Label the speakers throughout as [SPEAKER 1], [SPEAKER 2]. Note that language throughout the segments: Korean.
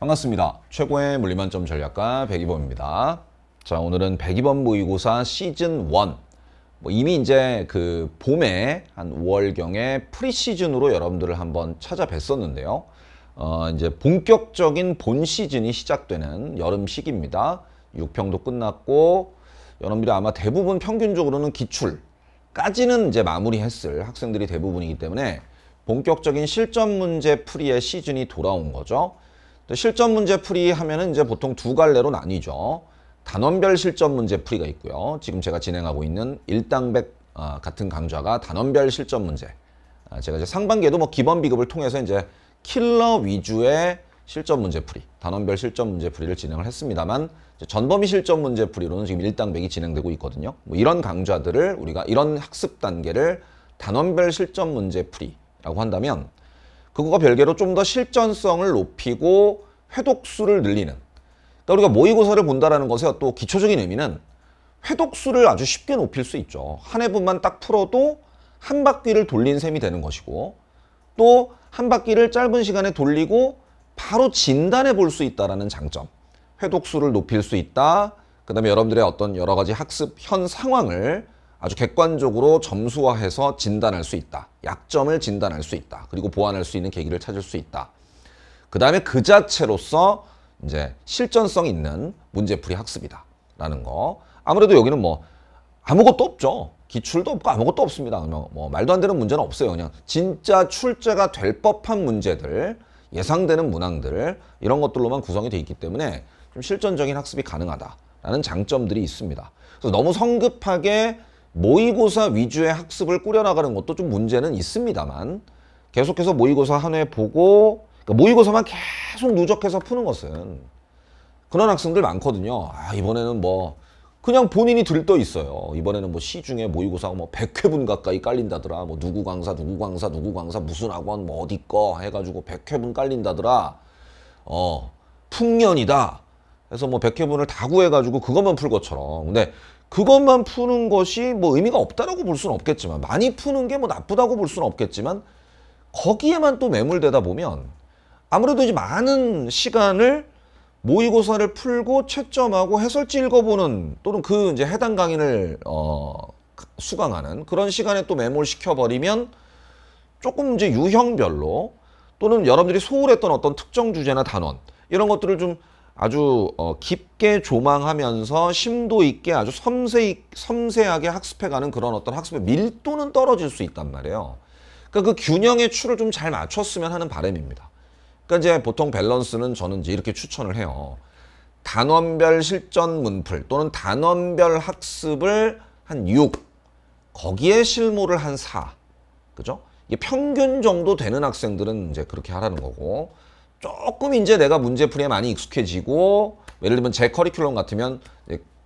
[SPEAKER 1] 반갑습니다. 최고의 물리만점 전략가 백이범입니다. 자, 오늘은 백이범 모의고사 시즌 1. 뭐 이미 이제 그 봄에 한 5월경에 프리시즌으로 여러분들을 한번 찾아뵀었는데요. 어, 이제 본격적인 본 시즌이 시작되는 여름 시기입니다. 6평도 끝났고 여러분들이 아마 대부분 평균적으로는 기출까지는 이제 마무리했을 학생들이 대부분이기 때문에 본격적인 실전 문제 풀이의 시즌이 돌아온 거죠. 실전 문제 풀이 하면은 이제 보통 두 갈래로 나뉘죠. 단원별 실전 문제 풀이가 있고요. 지금 제가 진행하고 있는 일당백 아, 같은 강좌가 단원별 실전 문제. 아, 제가 이제 상반기에도 뭐 기본 비급을 통해서 이제 킬러 위주의 실전 문제 풀이, 단원별 실전 문제 풀이를 진행을 했습니다만 전범위 실전 문제 풀이로는 지금 일당백이 진행되고 있거든요. 뭐 이런 강좌들을 우리가 이런 학습 단계를 단원별 실전 문제 풀이라고 한다면 그거가 별개로 좀 더 실전성을 높이고 회독수를 늘리는 그러니까 우리가 모의고사를 본다는 것의 또 기초적인 의미는 회독수를 아주 쉽게 높일 수 있죠. 한 해분만 딱 풀어도 한 바퀴를 돌린 셈이 되는 것이고 또 한 바퀴를 짧은 시간에 돌리고 바로 진단해 볼 수 있다라는 장점. 회독수를 높일 수 있다. 그 다음에 여러분들의 어떤 여러 가지 학습 현 상황을 아주 객관적으로 점수화해서 진단할 수 있다. 약점을 진단할 수 있다. 그리고 보완할 수 있는 계기를 찾을 수 있다. 그 다음에 그 자체로서 이제 실전성 있는 문제풀이 학습이다. 라는 거. 아무래도 여기는 뭐 아무것도 없죠. 기출도 없고 아무것도 없습니다. 그러뭐 뭐 말도 안 되는 문제는 없어요. 그냥 진짜 출제가 될 법한 문제들, 예상되는 문항들 이런 것들로만 구성이 돼 있기 때문에 좀 실전적인 학습이 가능하다라는 장점들이 있습니다. 그래서 너무 성급하게 모의고사 위주의 학습을 꾸려나가는 것도 좀 문제는 있습니다만 계속해서 모의고사 한 회 보고 그러니까 모의고사만 계속 누적해서 푸는 것은 그런 학생들 많거든요. 아 이번에는 뭐 그냥 본인이 들떠 있어요. 이번에는 뭐 시중에 모의고사가 뭐 100회분 가까이 깔린다더라. 뭐 누구 강사, 누구 강사, 누구 강사, 무슨 학원, 뭐 어디 거 해가지고 100회분 깔린다더라. 어, 풍년이다. 해서뭐 100회분을 다 구해가지고 그것만 풀 것처럼. 근데 그것만 푸는 것이 뭐 의미가 없다라고 볼 수는 없겠지만 많이 푸는 게 뭐 나쁘다고 볼 수는 없겠지만 거기에만 또 매몰되다 보면 아무래도 이제 많은 시간을 모의고사를 풀고 채점하고 해설지 읽어보는 또는 그 이제 해당 강의를 어, 수강하는 그런 시간에 또 매몰시켜 버리면 조금 이제 유형별로 또는 여러분들이 소홀했던 어떤 특정 주제나 단원 이런 것들을 좀 아주 어, 깊게 조망하면서 심도 있게 아주 섬세, 섬세하게 학습해가는 그런 어떤 학습의 밀도는 떨어질 수 있단 말이에요. 그러니까 그 균형의 추를 좀 잘 맞췄으면 하는 바람입니다. 그러니까 이제 보통 밸런스는 저는 이제 이렇게 추천을 해요. 단원별 실전 문풀 또는 단원별 학습을 한 6, 거기에 실무를 한 4, 그죠? 이게 평균 정도 되는 학생들은 이제 그렇게 하라는 거고 조금 이제 내가 문제풀이에 많이 익숙해지고 예를 들면 제 커리큘럼 같으면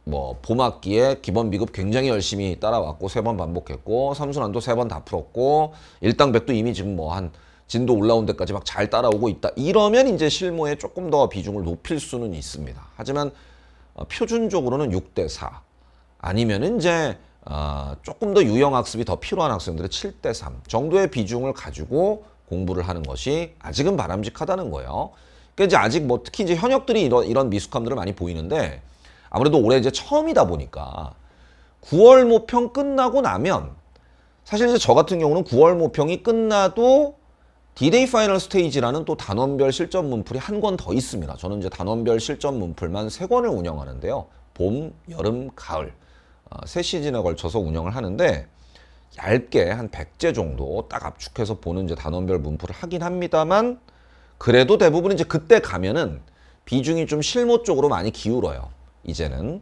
[SPEAKER 1] 뭐 봄학기에 기본 비급 굉장히 열심히 따라왔고 세 번 반복했고 삼순환도 세 번 다 풀었고 일당백도 이미 지금 뭐 한 진도 올라온 데까지 막 잘 따라오고 있다 이러면 이제 실무에 조금 더 비중을 높일 수는 있습니다 하지만 어, 표준적으로는 6대 4 아니면 이제 어, 조금 더 유형 학습이 더 필요한 학생들의 7대 3 정도의 비중을 가지고 공부를 하는 것이 아직은 바람직하다는 거예요. 그러니까 이제 아직 뭐 특히 이제 현역들이 이런, 이런 미숙함들을 많이 보이는데 아무래도 올해 이제 처음이다 보니까 9월 모평 끝나고 나면 사실 이제 저 같은 경우는 9월 모평이 끝나도 디데이 파이널 스테이지라는 또 단원별 실전 문풀이 한 권 더 있습니다. 저는 이제 단원별 실전 문풀만 세 권을 운영하는데요. 봄, 여름, 가을 어, 세 시즌에 걸쳐서 운영을 하는데 얇게 한 100제 정도 딱 압축해서 보는 이제 단원별 문포를 하긴 합니다만 그래도 대부분 이제 그때 가면은 비중이 좀 실무 쪽으로 많이 기울어요. 이제는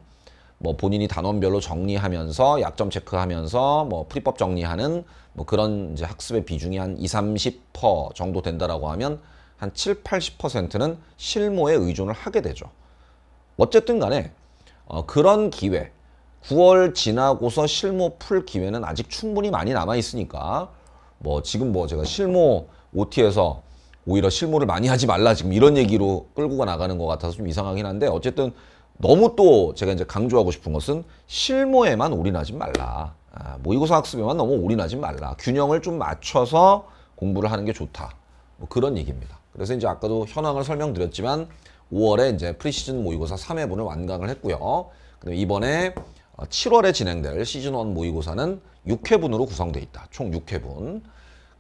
[SPEAKER 1] 뭐 본인이 단원별로 정리하면서 약점 체크하면서 뭐 프리법 정리하는 뭐 그런 이제 학습의 비중이 한 2, 30% 정도 된다라고 하면 한 7, 80%는 실무에 의존을 하게 되죠. 어쨌든 간에 어, 그런 기회 9월 지나고서 실무 풀 기회는 아직 충분히 많이 남아 있으니까 뭐 지금 뭐 제가 실무 OT에서 오히려 실무를 많이 하지 말라 지금 이런 얘기로 끌고 나가는 것 같아서 좀 이상하긴 한데 어쨌든 너무 또 제가 이제 강조하고 싶은 것은 실무에만 올인하지 말라. 아, 모의고사 학습에만 너무 올인하지 말라. 균형을 좀 맞춰서 공부를 하는 게 좋다. 뭐 그런 얘기입니다. 그래서 이제 아까도 현황을 설명드렸지만 5월에 이제 프리시즌 모의고사 3회분을 완강을 했고요. 그다음에 이번에 7월에 어, 진행될 시즌1 모의고사는 6회분으로 구성되어 있다. 총 6회분.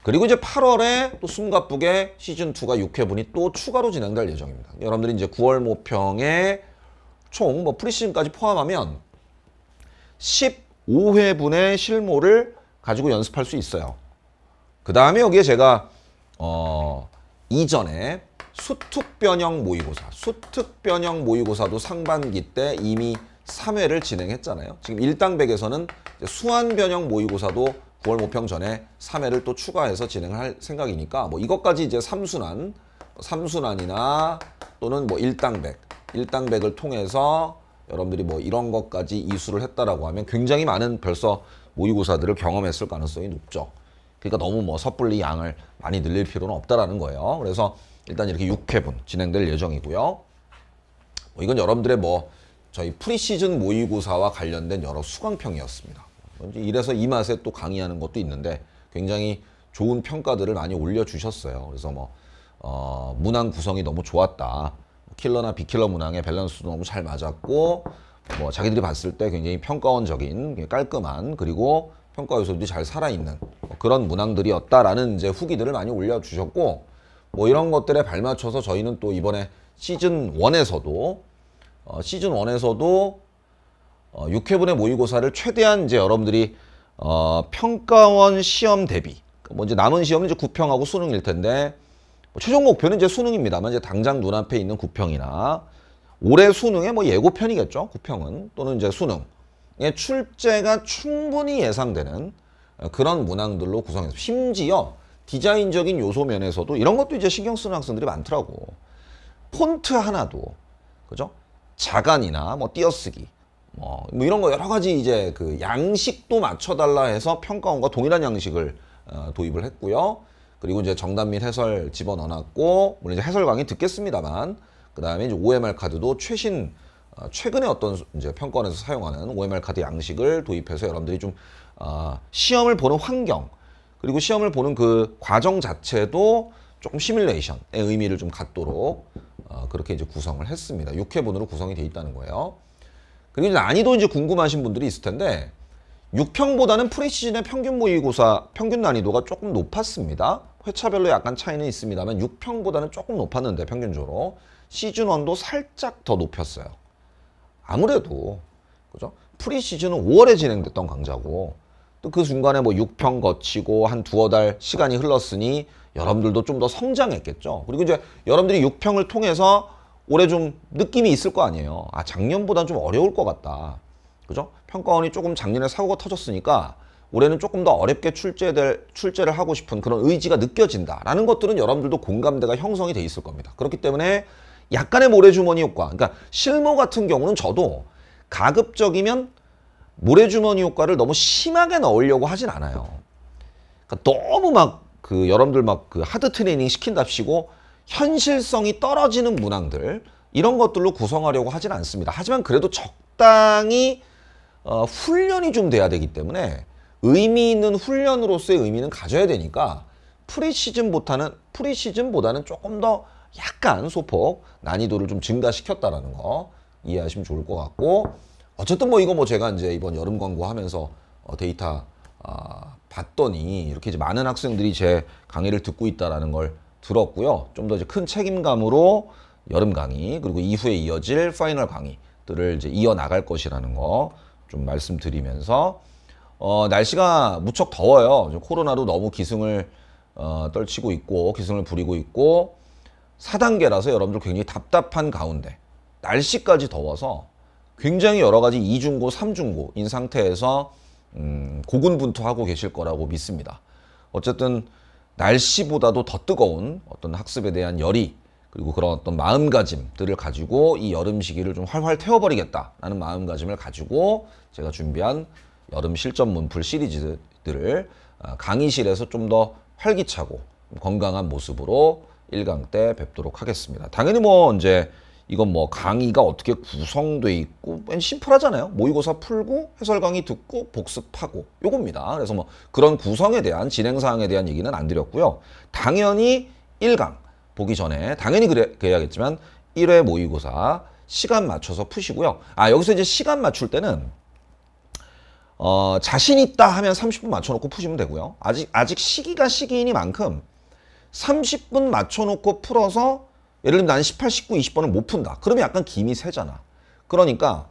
[SPEAKER 1] 그리고 이제 8월에 또 숨가쁘게 시즌2가 6회분이 또 추가로 진행될 예정입니다. 여러분들이 이제 9월 모평에 총 뭐 프리시즌까지 포함하면 15회분의 실모를 가지고 연습할 수 있어요. 그 다음에 여기에 제가 어, 이전에 수특 변형 모의고사, 수특 변형 모의고사도 상반기 때 이미 3회를 진행했잖아요. 지금 1당백에서는 수환 변형 모의고사도 9월 모평 전에 3회를 또 추가해서 진행할 생각이니까 뭐 이것까지 이제 3순환, 3순환이나 또는 뭐1당백1당백을 통해서 여러분들이 뭐 이런 것까지 이수를 했다라고 하면 굉장히 많은 벌써 모의고사들을 경험했을 가능성이 높죠. 그러니까 너무 뭐 섣불리 양을 많이 늘릴 필요는 없다라는 거예요. 그래서 일단 이렇게 6회분 진행될 예정이고요. 뭐 이건 여러분들의 뭐 저희 프리시즌 모의고사와 관련된 여러 수강평이었습니다. 이래서 이 맛에 또 강의하는 것도 있는데 굉장히 좋은 평가들을 많이 올려주셨어요. 그래서 뭐 어, 문항 구성이 너무 좋았다. 킬러나 비킬러 문항의 밸런스도 너무 잘 맞았고 뭐 자기들이 봤을 때 굉장히 평가원적인 깔끔한 그리고 평가 요소들이 잘 살아있는 뭐 그런 문항들이었다라는 이제 후기들을 많이 올려주셨고 뭐 이런 것들에 발맞춰서 저희는 또 이번에 시즌 원에서도 어, 시즌 1에서도 어, 6회분의 모의고사를 최대한 이제 여러분들이 어, 평가원 시험 대비 먼저 그러니까 뭐 남은 시험은 이제 구평하고 수능일 텐데 뭐 최종 목표는 이제 수능입니다만 이제 당장 눈앞에 있는 구평이나 올해 수능의 뭐 예고편이겠죠 구평은 또는 이제 수능의 출제가 충분히 예상되는 어, 그런 문항들로 구성해서 심지어 디자인적인 요소 면에서도 이런 것도 이제 신경 쓰는 학생들이 많더라고 폰트 하나도 그죠 자간이나 뭐 띄어쓰기 뭐, 뭐, 이런 거 여러 가지 이제 그 양식도 맞춰달라 해서 평가원과 동일한 양식을 어, 도입을 했고요. 그리고 이제 정답 및 해설 집어넣어놨고 물론 이제 해설 강의 듣겠습니다만 그 다음에 이제 OMR 카드도 최신 어, 최근에 어떤 이제 평가원에서 사용하는 OMR 카드 양식을 도입해서 여러분들이 좀 어, 시험을 보는 환경 그리고 시험을 보는 그 과정 자체도 조금 시뮬레이션의 의미를 좀 갖도록 어, 그렇게 이제 구성을 했습니다. 6회분으로 구성이 돼 있다는 거예요. 그리고 난이도 이제 궁금하신 분들이 있을 텐데 6평보다는 프리시즌의 평균 모의고사 평균 난이도가 조금 높았습니다. 회차별로 약간 차이는 있습니다만 6평보다는 조금 높았는데 평균적으로 시즌 1도 살짝 더 높였어요. 아무래도 그죠? 프리시즌은 5월에 진행됐던 강좌고 또그 중간에 뭐 6평 거치고 한 두어 달 시간이 흘렀으니 여러분들도 좀 더 성장했겠죠. 그리고 이제 여러분들이 6평을 통해서 올해 좀 느낌이 있을 거 아니에요. 아, 작년보단 좀 어려울 것 같다. 그죠? 평가원이 조금 작년에 사고가 터졌으니까 올해는 조금 더 어렵게 출제될, 출제를 하고 싶은 그런 의지가 느껴진다라는 것들은 여러분들도 공감대가 형성이 돼 있을 겁니다. 그렇기 때문에 약간의 모래주머니 효과, 그러니까 실무 같은 경우는 저도 가급적이면 모래주머니 효과를 너무 심하게 넣으려고 하진 않아요. 그러니까 너무 막 그 여러분들 막 그 하드 트레이닝 시킨답시고 현실성이 떨어지는 문항들 이런 것들로 구성하려고 하진 않습니다. 하지만 그래도 적당히 어, 훈련이 좀 돼야 되기 때문에 의미 있는 훈련으로서의 의미는 가져야 되니까 프리시즌보다는 프리시즌보다는 조금 더 약간 소폭 난이도를 좀 증가시켰다라는 거 이해하시면 좋을 것 같고 어쨌든 뭐 이거 뭐 제가 이제 이번 여름 광고 하면서 어, 데이터 어, 봤더니 이렇게 이제 많은 학생들이 제 강의를 듣고 있다라는 걸 들었고요. 좀 더 이제 큰 책임감으로 여름 강의 그리고 이후에 이어질 파이널 강의들을 이제 이어 나갈 것이라는 거 좀 말씀드리면서 어, 날씨가 무척 더워요. 코로나로 너무 기승을 어, 떨치고 있고 기승을 부리고 있고 4단계라서 여러분들 굉장히 답답한 가운데 날씨까지 더워서 굉장히 여러 가지 이중고, 삼중고인 상태에서 음, 고군분투하고 계실 거라고 믿습니다. 어쨌든 날씨보다도 더 뜨거운 어떤 학습에 대한 열이 그리고 그런 어떤 마음가짐들을 가지고 이 여름 시기를 좀 활활 태워버리겠다라는 마음가짐을 가지고 제가 준비한 여름 실전 문풀 시리즈들을 아, 강의실에서 좀 더 활기차고 건강한 모습으로 1강 때 뵙도록 하겠습니다. 당연히 뭐 이제 이건 뭐 강의가 어떻게 구성돼 있고 심플하잖아요. 모의고사 풀고 해설 강의 듣고 복습하고 요겁니다. 그래서 뭐 그런 구성에 대한 진행사항에 대한 얘기는 안 드렸고요. 당연히 1강 보기 전에 당연히 그래, 그래야겠지만 1회 모의고사 시간 맞춰서 푸시고요. 아 여기서 이제 시간 맞출 때는 어, 자신 있다 하면 30분 맞춰놓고 푸시면 되고요. 아직 아직 시기가 시기이니만큼 30분 맞춰놓고 풀어서 예를 들면 나는 18, 19, 20번을 못 푼다. 그러면 약간 김이 새잖아. 그러니까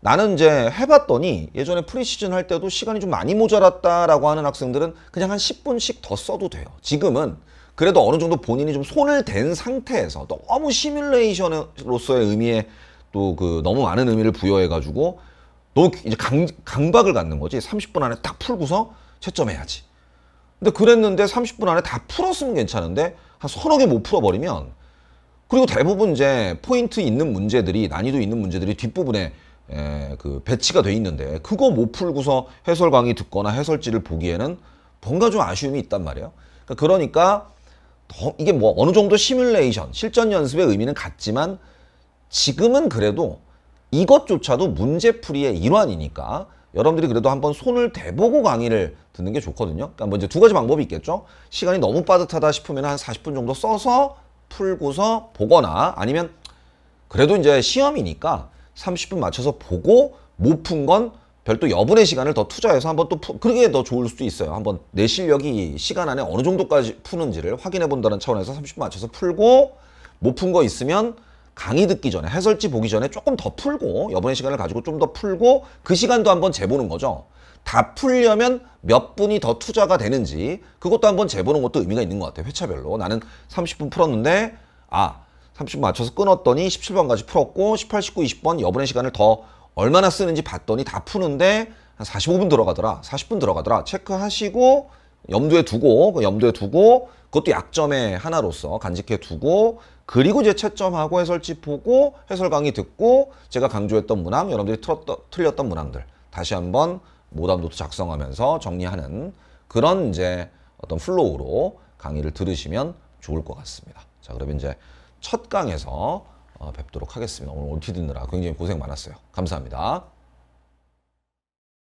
[SPEAKER 1] 나는 이제 해봤더니 예전에 프리시즌 할 때도 시간이 좀 많이 모자랐다라고 하는 학생들은 그냥 한 10분씩 더 써도 돼요. 지금은 그래도 어느 정도 본인이 좀 손을 댄 상태에서 너무 시뮬레이션으로서의 의미에 또 그 너무 많은 의미를 부여해가지고 너무 이제 강, 강박을 갖는 거지. 30분 안에 딱 풀고서 채점해야지. 근데 그랬는데 30분 안에 다 풀었으면 괜찮은데 한 서너 개 못 풀어버리면 그리고 대부분 이제 포인트 있는 문제들이 난이도 있는 문제들이 뒷부분에 에, 그 배치가 돼 있는데 그거 못 풀고서 해설 강의 듣거나 해설지를 보기에는 뭔가 좀 아쉬움이 있단 말이에요. 그러니까, 그 이게 뭐 어느 정도 시뮬레이션, 실전 연습의 의미는 같지만 지금은 그래도 이것조차도 문제풀이의 일환이니까 여러분들이 그래도 한번 손을 대보고 강의를 듣는 게 좋거든요. 그러니까 뭐 이제 두 가지 방법이 있겠죠. 시간이 너무 빠듯하다 싶으면 한 40분 정도 써서 풀고서 보거나 아니면 그래도 이제 시험이니까 30분 맞춰서 보고 못 푼 건 별도 여분의 시간을 더 투자해서 한번 또 푸, 그게 더 좋을 수도 있어요. 한번 내 실력이 시간 안에 어느 정도까지 푸는지를 확인해 본다는 차원에서 30분 맞춰서 풀고 못 푼 거 있으면 강의 듣기 전에 해설지 보기 전에 조금 더 풀고 여분의 시간을 가지고 좀 더 풀고 그 시간도 한번 재보는 거죠. 다 풀려면 몇 분이 더 투자가 되는지 그것도 한번 재보는 것도 의미가 있는 것 같아요. 회차별로. 나는 30분 풀었는데 아 30분 맞춰서 끊었더니 17번까지 풀었고 18, 19, 20번 여분의 시간을 더 얼마나 쓰는지 봤더니 다 푸는데 한 45분 들어가더라. 40분 들어가더라. 체크하시고 염두에 두고 그 염두에 두고 그것도 약점의 하나로서 간직해 두고 그리고 이제 채점하고 해설지 보고 해설 강의 듣고 제가 강조했던 문항 여러분들이 틀었던, 틀렸던 문항들 다시 한번 모담노트 작성하면서 정리하는 그런 이제 어떤 플로우로 강의를 들으시면 좋을 것 같습니다. 자 그러면 이제 첫 강에서 어, 뵙도록 하겠습니다. 오늘 올티 듣느라 굉장히 고생 많았어요. 감사합니다.